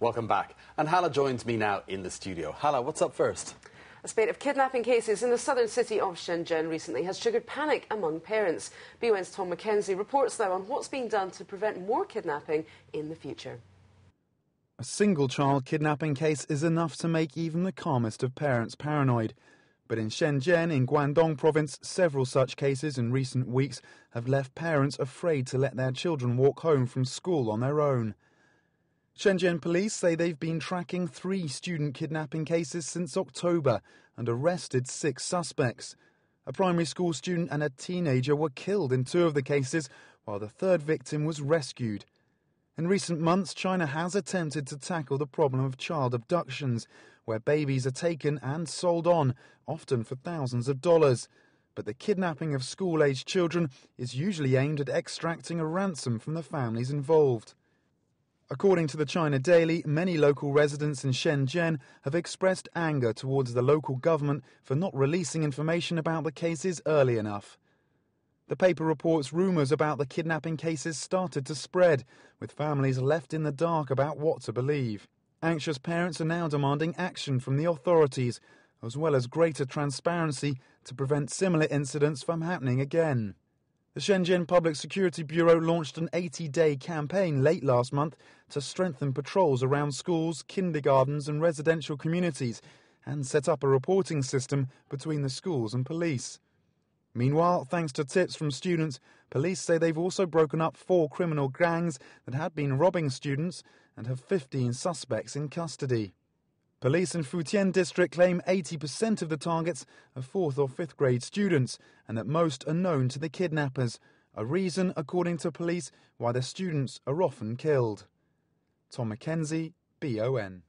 Welcome back. And Hala joins me now in the studio. Hala, what's up first? A spate of kidnapping cases in the southern city of Shenzhen recently has triggered panic among parents. BUN's Tom McKenzie reports though, on what's being done to prevent more kidnapping in the future. A single child kidnapping case is enough to make even the calmest of parents paranoid. But in Shenzhen, in Guangdong province, several such cases in recent weeks have left parents afraid to let their children walk home from school on their own. Shenzhen police say they've been tracking three student kidnapping cases since October and arrested six suspects. A primary school student and a teenager were killed in two of the cases, while the third victim was rescued. In recent months, China has attempted to tackle the problem of child abductions, where babies are taken and sold on, often for thousands of dollars. But the kidnapping of school aged children is usually aimed at extracting a ransom from the families involved. According to the China Daily, many local residents in Shenzhen have expressed anger towards the local government for not releasing information about the cases early enough. The paper reports rumours about the kidnapping cases started to spread, with families left in the dark about what to believe. Anxious parents are now demanding action from the authorities, as well as greater transparency to prevent similar incidents from happening again. The Shenzhen Public Security Bureau launched an 80 day campaign late last month to strengthen patrols around schools, kindergartens, and residential communities, and set up a reporting system between the schools and police. Meanwhile, thanks to tips from students, police say they've also broken up four criminal gangs that had been robbing students and have 15 suspects in custody. Police in Futian district claim 80% of the targets are fourth or fifth grade students and that most are known to the kidnappers, a reason, according to police, why the students are often killed. Tom McKenzie, BON.